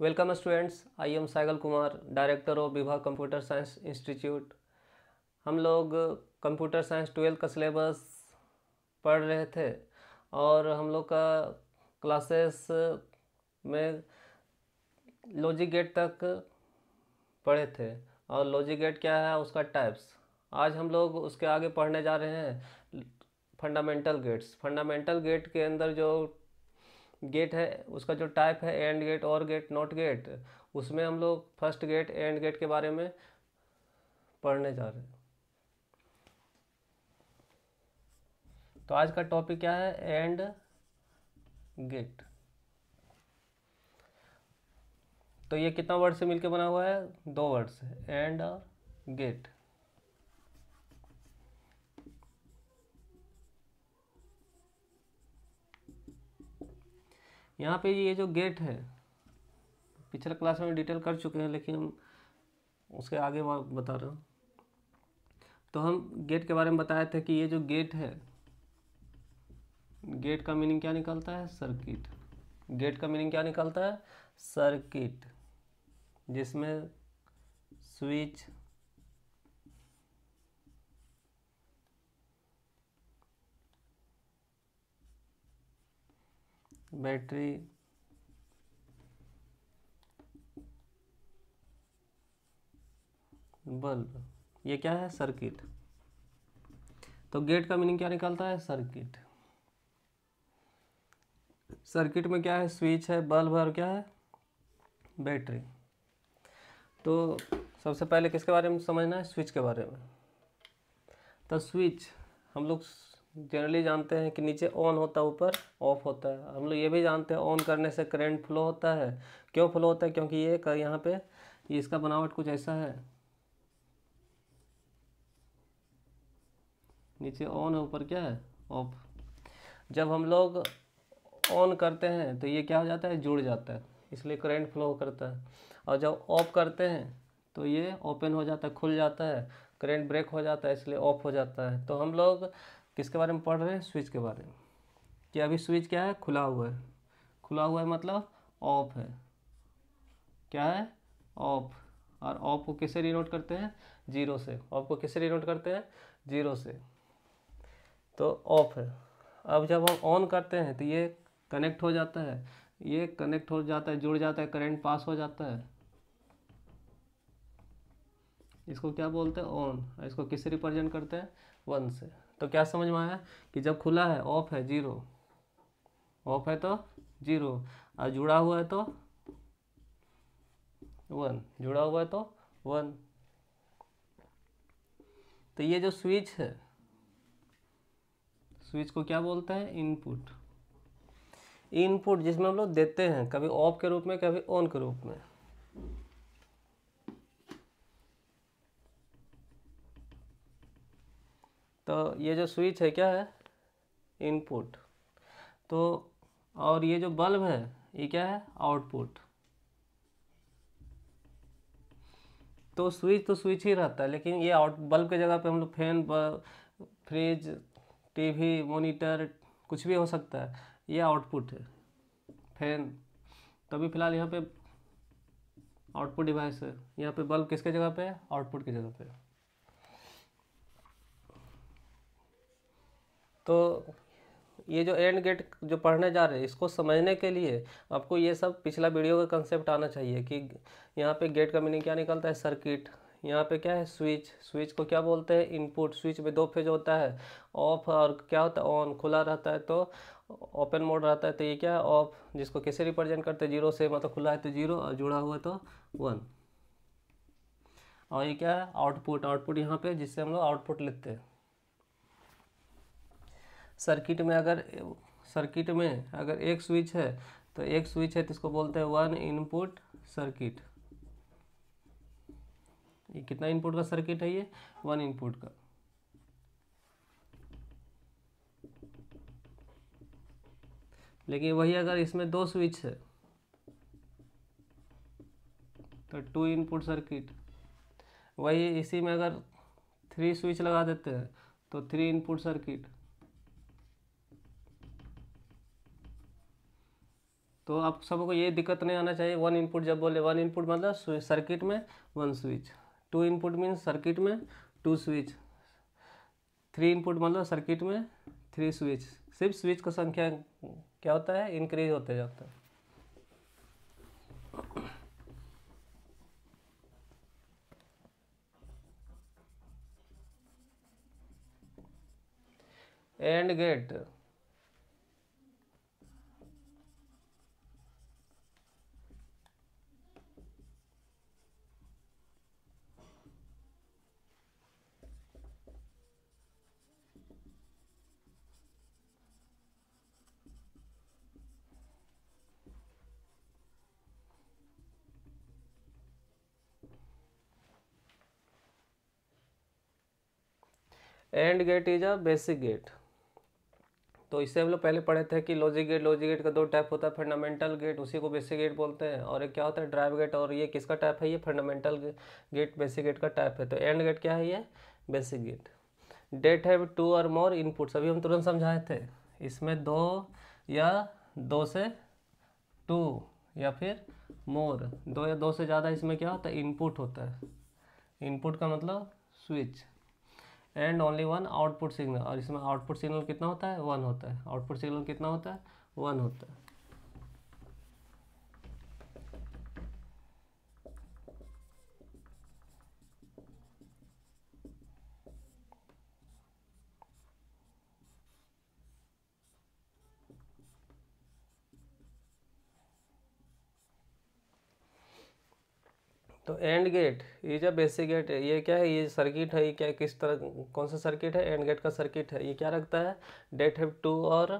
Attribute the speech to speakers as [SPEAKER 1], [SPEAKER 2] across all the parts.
[SPEAKER 1] Welcome students I am Saigal Kumar director of विभाग computer science institute हम लोग कंप्यूटर साइंस ट्वेल्थ का सिलेबस पढ़ रहे थे और हम लोग का क्लासेस में लॉजिक गेट तक पढ़े थे और लॉजिक गेट क्या है उसका टाइप्स आज हम लोग उसके आगे पढ़ने जा रहे हैं फंडामेंटल गेट्स फंडामेंटल गेट के अंदर जो गेट है उसका जो टाइप है and gate or gate not gate उसमें हम लोग फर्स्ट गेट एंड गेट के बारे में पढ़ने जा रहे हैं तो आज का टॉपिक क्या है एंड गेट तो ये कितना वर्ड से मिलके बना हुआ है दो वर्ड से एंड और गेट यहाँ पे ये जो गेट है पिछले क्लास में डिटेल कर चुके हैं लेकिन हम उसके आगे बता रहे हैं तो हम गेट के बारे में बताए थे कि ये जो गेट है गेट का मीनिंग क्या निकलता है सर्किट गेट का मीनिंग क्या निकलता है सर्किट जिसमें स्विच बैटरी बल्ब ये क्या है सर्किट तो गेट का मीनिंग क्या निकालता है सर्किट सर्किट में क्या है स्विच है बल्ब है और क्या है बैटरी तो सबसे पहले किसके बारे में समझना है स्विच के बारे में तो स्विच हम लोग जनरली जानते हैं कि नीचे ऑन होता है ऊपर ऑफ होता है हम लोग ये भी जानते हैं ऑन करने से करंट फ्लो होता है क्यों फ्लो होता है क्योंकि ये कर यहाँ पे इसका बनावट कुछ ऐसा है नीचे ऑन है ऊपर क्या है ऑफ जब हम लोग ऑन करते हैं तो ये क्या हो जाता है जुड़ जाता है इसलिए करंट फ्लो करता है और जब ऑफ करते हैं तो ये ओपन हो जाता है खुल जाता है करंट ब्रेक हो जाता है इसलिए ऑफ हो जाता है तो हम लोग किसके बारे में पढ़ रहे हैं स्विच के बारे में कि अभी स्विच क्या है खुला हुआ है खुला हुआ है मतलब ऑफ है क्या है ऑफ और ऑफ को किससे रिनोट करते हैं जीरो से ऑफ को किसे रिनोट करते हैं जीरो से तो ऑफ है अब जब हम ऑन करते हैं तो ये कनेक्ट हो जाता है ये कनेक्ट हो जाता है जुड़ जाता है करंट पास हो जाता है इसको क्या बोलते हैं ऑन इसको किससे रिप्रेजेंट करते हैं वन से तो क्या समझ में आया कि जब खुला है ऑफ है जीरो ऑफ है तो जीरो और जुड़ा हुआ है तो वन जुड़ा हुआ है तो वन तो ये जो स्विच है स्विच को क्या बोलते हैं इनपुट इनपुट जिसमें हम लोग देते हैं कभी ऑफ के रूप में कभी ऑन के रूप में तो ये जो स्विच है क्या है इनपुट तो और ये जो बल्ब है ये क्या है आउटपुट तो स्विच तो स्विच ही रहता है लेकिन ये आउट बल्ब के जगह पे हम लोग फैन फ्रिज टीवी मॉनिटर कुछ भी हो सकता है ये आउटपुट है फैन तभी तो फिलहाल यहाँ पे आउटपुट डिवाइस है यहाँ पे बल्ब किसके जगह पे है आउटपुट की जगह पे है तो ये जो एंड गेट जो पढ़ने जा रहे हैं इसको समझने के लिए आपको ये सब पिछला वीडियो का कंसेप्ट आना चाहिए कि यहाँ पे गेट का मीनिंग क्या निकलता है सर्किट यहाँ पे क्या है स्विच स्विच को क्या बोलते हैं इनपुट स्विच में दो फेज होता है ऑफ और क्या होता है ऑन खुला रहता है तो ओपन मोड रहता है तो ये क्या है ऑफ जिसको कैसे रिप्रेजेंट करते हैं जीरो से मतलब खुला है तो जीरो और जुड़ा हुआ तो वन और ये क्या है आउटपुट आउटपुट यहाँ पे जिससे हम लोग आउटपुट लेते हैं सर्किट में अगर सर्किट में अगर एक स्विच है तो एक स्विच है तो इसको बोलते हैं वन इनपुट सर्किट ये कितना इनपुट का सर्किट है ये वन इनपुट का लेकिन वही अगर इसमें दो स्विच है तो टू इनपुट सर्किट वही इसी में अगर थ्री स्विच लगा देते हैं तो थ्री इनपुट सर्किट तो आप सबको ये दिक्कत नहीं आना चाहिए वन इनपुट जब बोले वन इनपुट मतलब सर्किट में one switch two input means circuit में टू स्विच थ्री इनपुट मतलब सर्किट में थ्री स्विच सिर्फ स्विच का संख्या क्या होता है इंक्रीज होते जाता है and gate and gate is a basic gate तो इससे हम लोग पहले पढ़े थे कि लॉजिक गेट लॉजिक गेट का दो टाइप होता है फंडामेंटल गेट उसी को बेसिक गेट बोलते हैं और एक क्या होता है ड्राइव गेट और ये किसका टाइप है ये फंडामेंटल गेट बेसिक गेट का टाइप है तो एंड गेट क्या है ये basic gate that have two or more inputs अभी हम तुरंत समझाए थे इसमें दो या दो से टू या फिर मोर दो या दो से ज़्यादा इसमें क्या होता है इनपुट होता है इनपुट का मतलब switch and only one output signal और इसमें आउटपुट सिग्नल कितना होता है वन होता है आउटपुट सिग्नल कितना होता है वन होता है तो एंड गेट ये जो बेसिक गेट है ये क्या है ये सर्किट है ये क्या किस तरह कौन सा सर्किट है एंड गेट का सर्किट है ये क्या रखता है date have two or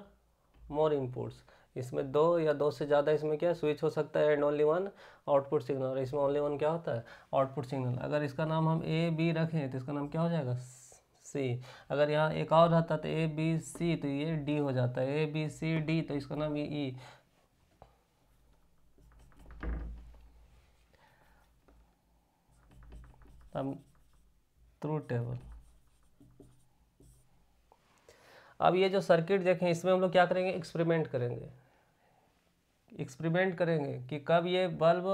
[SPEAKER 1] more inputs इसमें दो या दो से ज़्यादा इसमें क्या स्विच हो सकता है and only one output signal और इसमें ओनली वन क्या होता है आउटपुट सिग्नल अगर इसका नाम हम ए बी रखें तो इसका नाम क्या हो जाएगा सी अगर यहाँ एक और रहता तो ए बी सी तो ये डी हो जाता है ए बी सी डी तो इसका नाम ये ई e. um, through table अब ये जो सर्किट देखें इसमें हम लोग क्या करेंगे एक्सपेरिमेंट करेंगे एक्सपेरिमेंट करेंगे कि कब ये बल्ब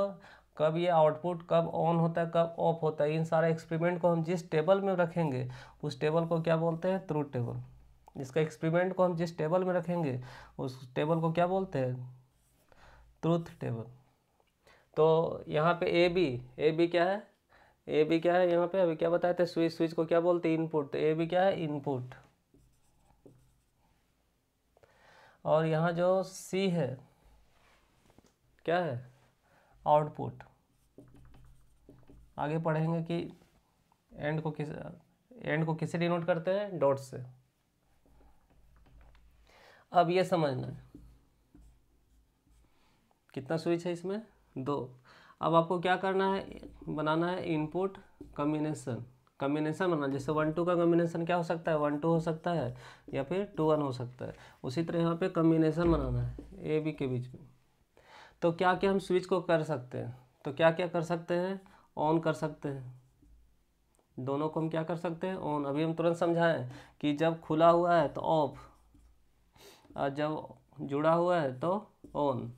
[SPEAKER 1] कब ये आउटपुट कब ऑन होता है कब ऑफ होता है इन सारे एक्सपेरिमेंट को हम जिस टेबल में रखेंगे उस टेबल को क्या बोलते हैं थ्रू टेबल जिसका एक्सपेरिमेंट को हम जिस टेबल में रखेंगे उस टेबल को क्या बोलते हैं ट्रूथ टेबल तो यहाँ पे ए बी ए बी क्या है ए भी क्या है यहाँ पे अभी क्या बताए थे स्विच स्विच को क्या बोलते हैं इनपुट ए तो भी क्या है इनपुट और यहाँ जो सी है क्या है आउटपुट आगे पढ़ेंगे कि एंड को किस एंड को किसे डिनोट करते हैं डॉट से अब ये समझना है कितना स्विच है इसमें दो अब आपको क्या करना है बनाना है इनपुट कम्बिनेशन कम्बिनेसन बनाना जैसे वन टू का कम्बिनेसन क्या हो सकता है वन टू हो सकता है या फिर टू वन हो सकता है उसी तरह यहाँ पे कम्बिनेशन बनाना है ए बी के बीच में तो क्या क्या हम स्विच को कर सकते हैं तो क्या क्या कर सकते हैं ऑन कर सकते हैं दोनों को हम क्या कर सकते हैं ऑन अभी हम तुरंत समझाएं कि जब खुला हुआ है तो ऑफ और जब जुड़ा हुआ है तो ऑन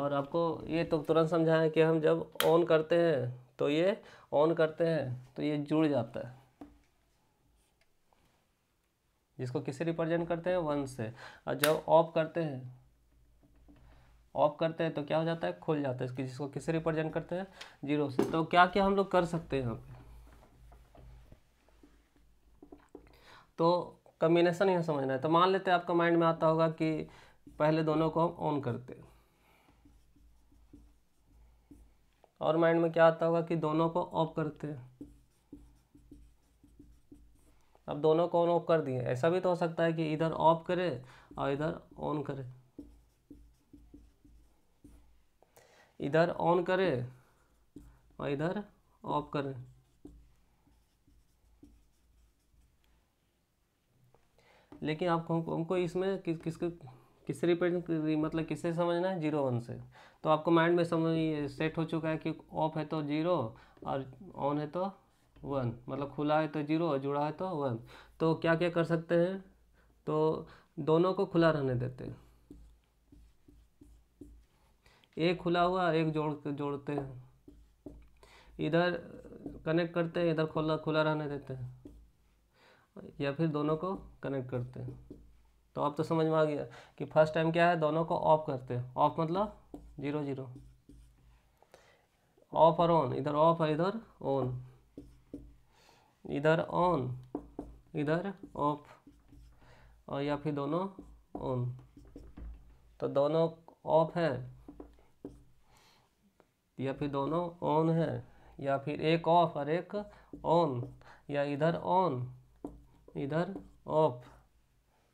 [SPEAKER 1] और आपको ये तो तुरंत समझाएं कि हम जब ऑन करते हैं तो ये ऑन करते हैं तो ये जुड़ जाता है जिसको किसे रिप्रेजेंट करते हैं वन से और जब ऑफ करते हैं ऑफ करते हैं तो क्या हो जाता है खुल जाता है इसकी जिसको किसे रिप्रेजेंट करते हैं जीरो से तो क्या क्या हम लोग कर सकते हैं यहाँ तो कम्बिनेशन यहाँ समझना है तो मान लेते हैं आपका माइंड में आता होगा कि पहले दोनों को हम ऑन करते हैं और माइंड में क्या आता होगा कि दोनों को ऑफ करते हैं अब दोनों को ऑन ऑफ कर दिए ऐसा भी तो हो सकता है कि इधर ऑफ करे और इधर ऑन करे इधर ऑन करे और इधर ऑफ करे लेकिन आप हमको इसमें किस किसके किससे रिप्रेजेंट मतलब किससे समझना है जीरो वन से तो आपको माइंड में समझ सेट हो चुका है कि ऑफ है तो जीरो और ऑन है तो वन मतलब खुला है तो जीरो और जुड़ा है तो वन तो क्या क्या कर सकते हैं तो दोनों को खुला रहने देते हैं एक खुला हुआ एक जोड़ जोड़ते हैं इधर कनेक्ट करते हैं इधर खुला खुला रहने देते हैं या फिर दोनों को कनेक्ट करते हैं तो आप तो समझ में आ गया कि फर्स्ट टाइम क्या है दोनों को ऑफ करते हैं ऑफ मतलब जीरो जीरो ऑफ और ऑन इधर ऑफ है इधर ऑन इधर ऑन इधर ऑफ और या फिर दोनों ऑन तो दोनों ऑफ है या फिर दोनों ऑन है या फिर एक ऑफ और एक ऑन या इधर ऑन इधर ऑफ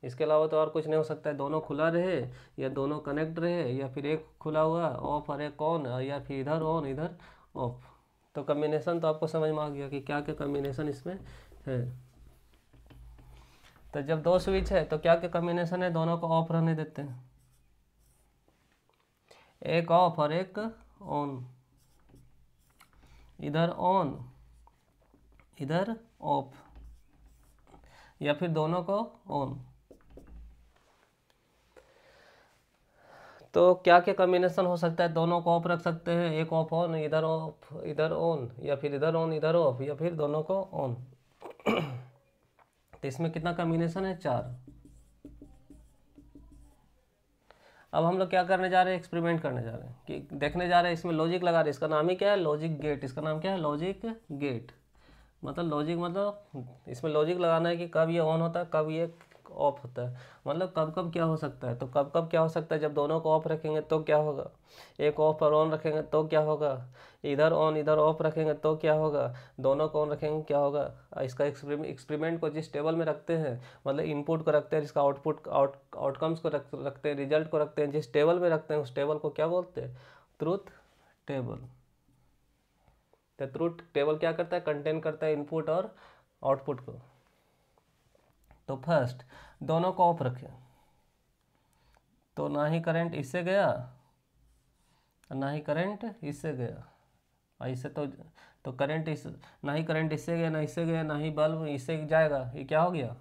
[SPEAKER 1] इसके अलावा तो और कुछ नहीं हो सकता है दोनों खुला रहे या दोनों कनेक्ट रहे या फिर एक खुला हुआ ऑफ और एक ऑन या फिर इधर ऑन इधर ऑफ तो कम्बिनेशन तो आपको समझ में आ गया कि क्या क्या कम्बिनेशन इसमें है तो जब दो स्विच है तो क्या क्या कम्बिनेशन है दोनों को ऑफ रहने देते हैं एक ऑफ और एक ऑन इधर ऑन इधर ऑफ या फिर दोनों को ऑन तो क्या क्या कम्बिनेशन हो सकता है दोनों को ऑफ रख सकते हैं एक ऑफ ऑन इधर ऑफ इधर ऑन या फिर इधर ऑन इधर ऑफ या फिर दोनों को ऑन तो इसमें कितना कम्बिनेशन है चार अब हम लोग क्या करने जा रहे हैं एक्सपेरिमेंट करने जा रहे हैं कि देखने जा रहे हैं इसमें लॉजिक लगा रहे इसका नाम ही क्या है लॉजिक गेट इसका नाम क्या है लॉजिक गेट मतलब लॉजिक मतलब इसमें लॉजिक लगाना है कि कब ये ऑन होता है कब ये ऑफ होता है मतलब कब कब क्या हो सकता है तो कब कब क्या हो सकता है जब दोनों को ऑफ रखेंगे तो क्या होगा एक ऑफ और ऑन रखेंगे तो क्या होगा इधर ऑन इधर ऑफ रखेंगे तो क्या होगा दोनों को ऑन रखेंगे तो क्या होगा इसका एक्सपेरिमेंट को जिस टेबल में रखते हैं मतलब इनपुट को रखते हैं इसका आउटपुट आउट आउटकम्स को रख रखते हैं रिजल्ट को रखते हैं जिस टेबल में रखते हैं उस टेबल को क्या बोलते हैं ट्रूथ टेबल तो ट्रूथ टेबल क्या करता है कंटेन करता है इनपुट और आउटपुट को तो फर्स्ट दोनों को ऑफ रखें तो ना ही करंट इससे गया ना ही करंट इससे गया ऐसे तो तो करंट इस ना ही करंट इससे गया ना इससे गया ना ही बल्ब इससे जाएगा ये क्या हो गया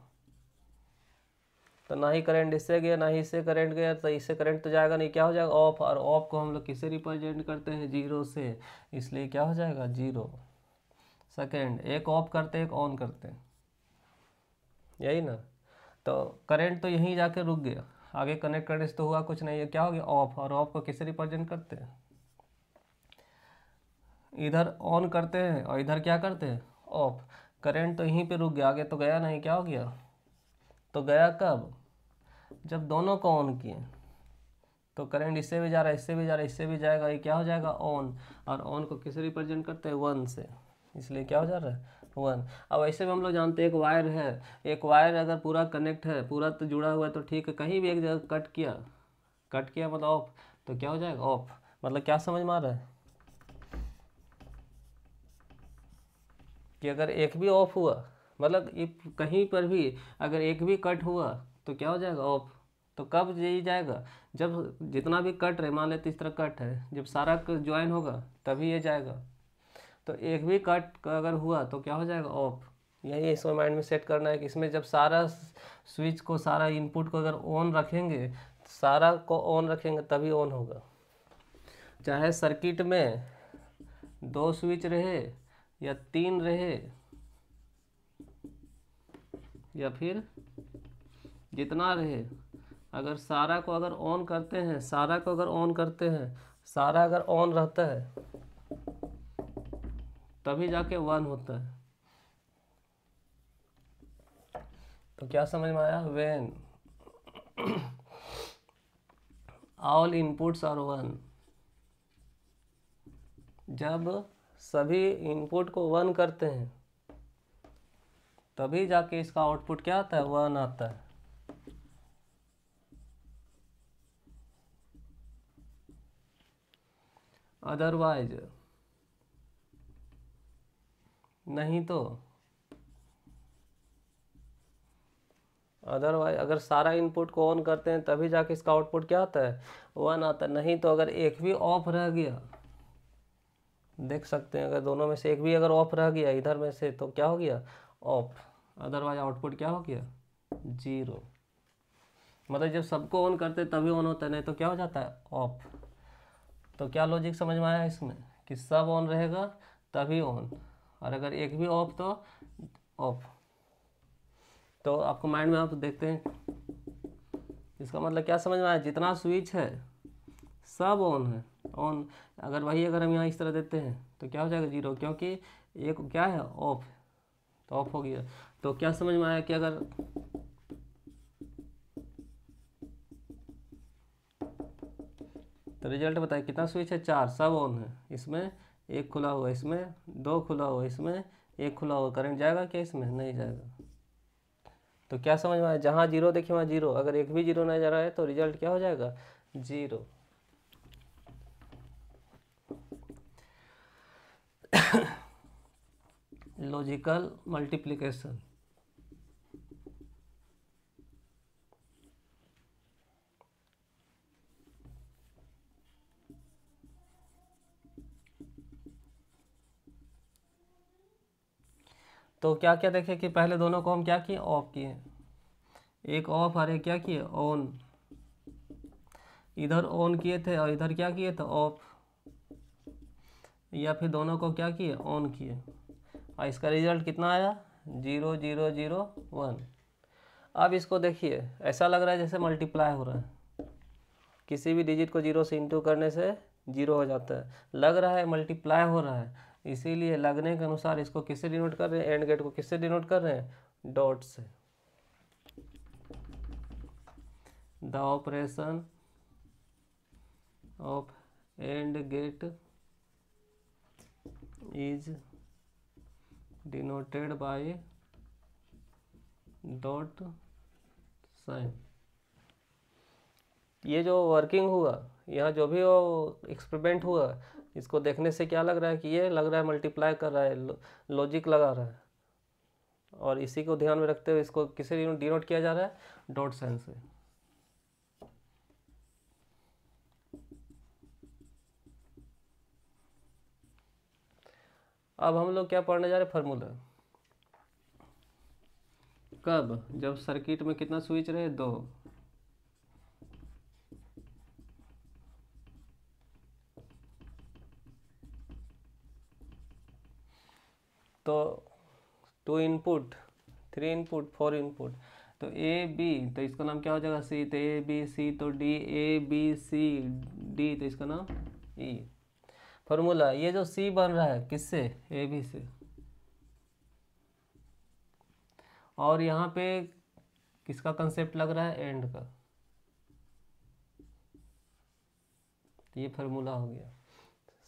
[SPEAKER 1] तो ना ही करंट इससे गया ना ही इससे करंट गया तो इससे करंट तो जाएगा नहीं क्या हो जाएगा ऑफ और ऑफ को हम लोग किससे रिप्रेजेंट करते हैं जीरो से इसलिए क्या हो जाएगा जीरो सेकेंड एक ऑफ करते एक ऑन करते हैं यही ना तो करंट तो यहीं जाके रुक गया आगे कनेक्ट करने से तो हुआ कुछ नहीं है क्या हो गया ऑफ और ऑफ को किससे रिप्रेजेंट करते हैं इधर ऑन करते हैं और इधर क्या करते हैं ऑफ करंट तो यहीं पे रुक गया आगे तो गया नहीं क्या हो गया तो गया कब जब दोनों को ऑन किए तो करंट इससे भी जा रहा है इससे भी जा रहा है इससे भी जाएगा ये क्या हो जाएगा ऑन और ऑन को किसे रिप्रेजेंट करते हैं वन से इसलिए क्या हो जा रहा है वन अब ऐसे में हम लोग जानते हैं एक वायर है एक वायर अगर पूरा कनेक्ट है पूरा तो जुड़ा हुआ है तो ठीक है कहीं भी एक जगह कट किया कट किया मतलब ऑफ तो क्या हो जाएगा ऑफ मतलब क्या समझ में आ रहा है कि अगर एक भी ऑफ हुआ मतलब कहीं पर भी अगर एक भी कट हुआ तो क्या हो जाएगा ऑफ तो कब यही जाएगा जब जितना भी कट रहे मान लेते इस तरह कट है जब सारा ज्वाइन होगा तभी ये जाएगा तो एक भी कट अगर हुआ तो क्या हो जाएगा ऑफ यही इसमें माइंड में सेट करना है कि इसमें जब सारा स्विच को सारा इनपुट को अगर ऑन रखेंगे सारा को ऑन रखेंगे तभी ऑन होगा चाहे सर्किट में दो स्विच रहे या तीन रहे या फिर जितना रहे अगर सारा को अगर ऑन करते हैं सारा को अगर ऑन करते हैं सारा अगर ऑन रहता है तभी जाके वन होता है तो क्या समझ में आया when all inputs are one जब सभी इनपुट को वन करते हैं तभी जाके इसका आउटपुट क्या आता है वन आता है अदरवाइज नहीं तो अदरवाइज अगर सारा इनपुट को ऑन करते हैं तभी जाके इसका आउटपुट क्या आता है वन आता है नहीं तो अगर एक भी ऑफ रह गया देख सकते हैं अगर दोनों में से एक भी अगर ऑफ रह गया इधर में से तो क्या हो गया ऑफ अदरवाइज आउटपुट क्या हो गया जीरो मतलब जब सबको ऑन करते हैं तभी ऑन होता है नहीं तो क्या हो जाता है ऑफ तो क्या लॉजिक समझ में आया इसमें कि सब ऑन रहेगा तभी ऑन और अगर एक भी ऑफ तो ऑफ तो आपको माइंड में आप देखते हैं इसका मतलब क्या समझ में आया जितना स्विच है सब ऑन है ऑन अगर वही अगर हम यहाँ इस तरह देते हैं तो क्या हो जाएगा जीरो क्योंकि एक क्या है ऑफ तो ऑफ हो गया तो क्या समझ में आया कि अगर तो रिजल्ट बताए कितना स्विच है चार सब ऑन है इसमें एक खुला हुआ इसमें दो खुला हुआ इसमें एक खुला हुआ करंट जाएगा क्या इसमें नहीं जाएगा तो क्या समझ में आया जहाँ जीरो देखिए वहाँ जीरो अगर एक भी जीरो नहीं जा रहा है तो रिजल्ट क्या हो जाएगा जीरो लॉजिकल मल्टीप्लिकेशन तो क्या क्या देखें कि पहले दोनों को हम क्या किए ऑफ किए एक ऑफ और एक क्या किए ऑन इधर ऑन किए थे और इधर क्या किए थे तो ऑफ या फिर दोनों को क्या किए ऑन किए और इसका रिजल्ट कितना आया जीरो जीरो जीरो वन अब इसको देखिए ऐसा लग रहा है जैसे मल्टीप्लाई हो रहा है किसी भी डिजिट को जीरो से इंटू करने से जीरो हो जाता है लग रहा है मल्टीप्लाई हो रहा है इसीलिए लगने के अनुसार इसको किससे डिनोट कर रहे हैं एंड गेट को किससे डिनोट कर रहे हैं डॉट से the operation of and gate is denoted by dot sign ये जो वर्किंग हुआ यहाँ जो भी वो एक्सपेरिमेंट हुआ इसको देखने से क्या लग रहा है कि ये लग रहा है मल्टीप्लाई कर रहा है लॉजिक लगा रहा है और इसी को ध्यान में रखते हुए इसको किसे डिनोट किया जा रहा है डॉट साइन से अब हम लोग क्या पढ़ने जा रहे हैं फार्मूला कब जब सर्किट में कितना स्विच रहे दो two input three input four input तो ए बी तो इसका नाम क्या हो जाएगा सी तो ए बी सी तो D A B C D तो इसका नाम ई e. फॉर्मूला ये जो सी बन रहा है किससे ए बी से और यहाँ पे किसका कंसेप्ट लग रहा है एंड का ये फॉर्मूला हो गया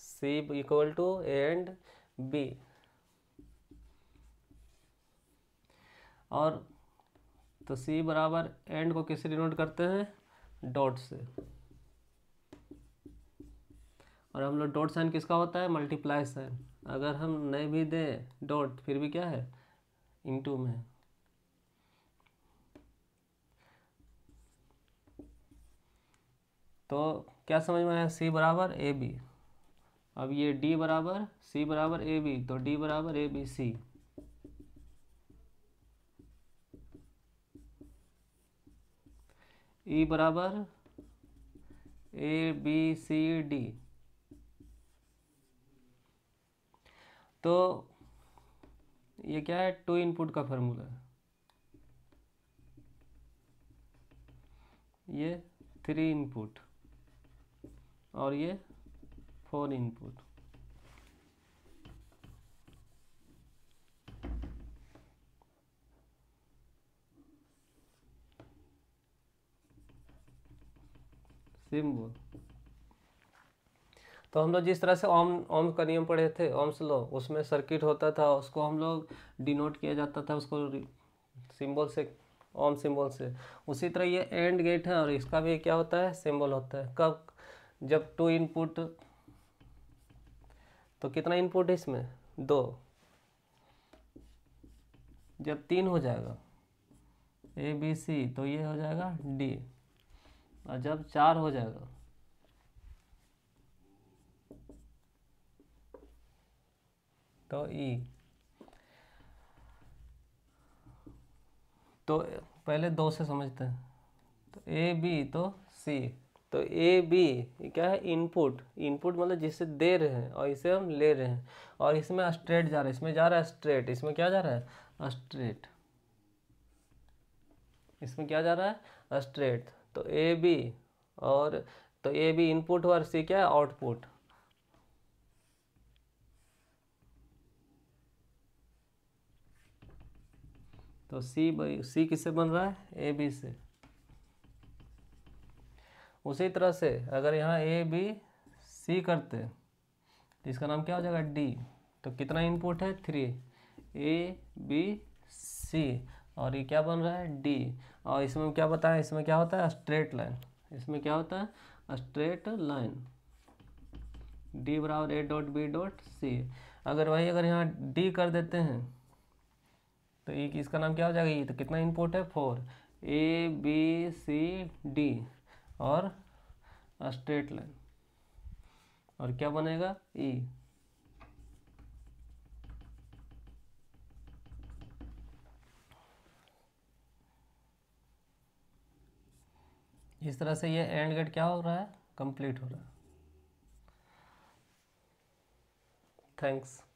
[SPEAKER 1] C equal to and B और तो सी बराबर एंड को किससे डिनोट करते हैं डॉट से और हम लोग डॉट साइन किसका होता है मल्टीप्लाई साइन अगर हम नहीं भी दें डॉट फिर भी क्या है इनटू में तो क्या समझ में आया सी बराबर ए बी अब ये डी बराबर सी बराबर ए बी तो डी बराबर ए बी सी ई e बराबर ए बी सी डी तो ये क्या है टू इनपुट का फॉर्मूला है ये थ्री इनपुट और ये फोर इनपुट सिम्बल तो हम लोग जिस तरह से ओम ओम का नियम पढ़े थे ओम स्लो उसमें सर्किट होता था उसको हम लोग डिनोट किया जाता था उसको सिंबल से ओम सिंबल से उसी तरह ये एंड गेट है और इसका भी क्या होता है सिंबल होता है कब जब टू इनपुट तो कितना इनपुट है इसमें दो जब तीन हो जाएगा ए बी सी तो ये हो जाएगा डी और जब चार हो जाएगा तो ई तो पहले दो से समझते हैं तो ए बी तो सी तो ए बी क्या है इनपुट इनपुट मतलब जिसे दे रहे हैं और इसे हम ले रहे हैं और इसमें स्ट्रेट जा रहा है इसमें जा रहा है स्ट्रेट इसमें क्या जा रहा है स्ट्रेट इसमें क्या जा रहा है स्ट्रेट तो ए बी और तो ए बी इनपुट और सी क्या है आउटपुट तो सी सी किससे बन रहा है ए बी से उसी तरह से अगर यहाँ ए बी सी करते तो इसका नाम क्या हो जाएगा डी तो कितना इनपुट है थ्री ए बी सी और ये क्या बन रहा है डी और इसमें क्या बताया इसमें क्या होता है स्ट्रेट लाइन इसमें क्या होता है स्ट्रेट लाइन डी बराबर A dot B dot C अगर वही अगर यहाँ डी कर देते हैं तो ये e इसका नाम क्या हो जाएगा ये e तो कितना इनपुट है four A B C D और स्ट्रेट लाइन और क्या बनेगा ई e. इस तरह से ये एंड गेट क्या हो रहा है कंप्लीट हो रहा है थैंक्स